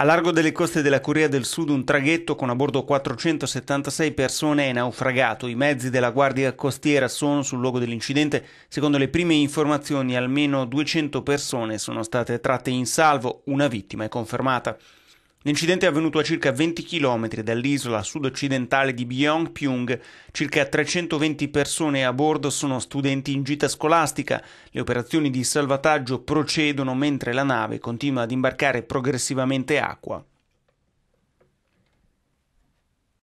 A largo delle coste della Corea del Sud un traghetto con a bordo 476 persone è naufragato. I mezzi della Guardia Costiera sono sul luogo dell'incidente. Secondo le prime informazioni almeno 200 persone sono state tratte in salvo, una vittima è confermata. L'incidente è avvenuto a circa 20 km dall'isola sud-occidentale di Byongpyong. Circa 320 persone a bordo sono studenti in gita scolastica. Le operazioni di salvataggio procedono mentre la nave continua ad imbarcare progressivamente acqua.